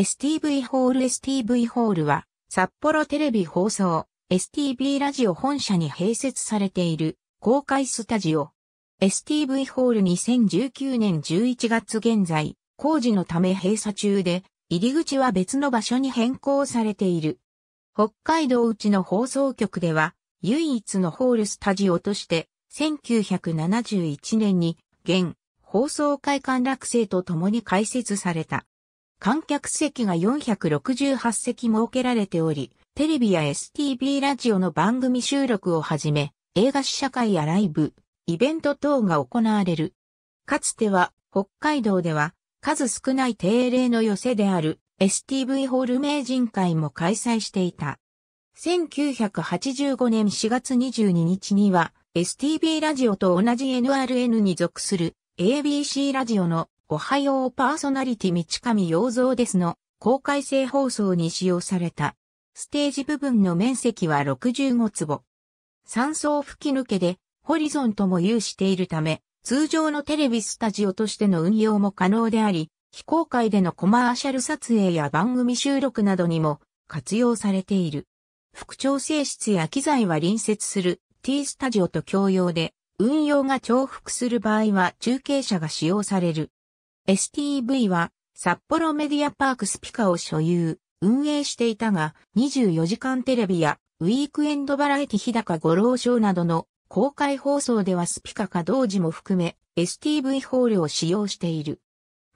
STV ホール STV ホールは、札幌テレビ放送、STV ラジオ本社に併設されている公開スタジオ。STV ホール2019年11月現在、工事のため閉鎖中で、入り口は別の場所に変更されている。北海道内の放送局では、唯一のホールスタジオとして、1971年に、現、放送会館落成とともに開設された。観客席が468席設けられており、テレビや STB ラジオの番組収録をはじめ、映画試写会やライブ、イベント等が行われる。かつては、北海道では、数少ない定例の寄せである STV ホール名人会も開催していた。1985年4月22日には STV ラジオと同じ NRN に属する ABC ラジオのおはようパーソナリティ道上洋蔵ですの公開性放送に使用された。ステージ部分の面積は65坪。三層吹き抜けでホリゾンとも有しているため、通常のテレビスタジオとしての運用も可能であり、非公開でのコマーシャル撮影や番組収録などにも活用されている。副調整室や機材は隣接する T スタジオと共用で、運用が重複する場合は中継車が使用される。STV は札幌メディアパークスピカを所有、運営していたが、24時間テレビやウィークエンドバラエティ日高五郎賞などの公開放送ではスピカか同時も含め STV ホールを使用している。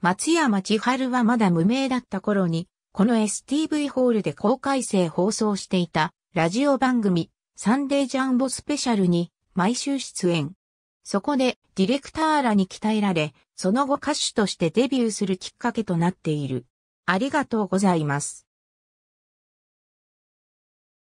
松山千春はまだ無名だった頃に、この STV ホールで公開生放送していたラジオ番組サンデージャンボスペシャルに毎週出演。そこでディレクターらに鍛えられ、その後歌手としてデビューするきっかけとなっている。ありがとうございます。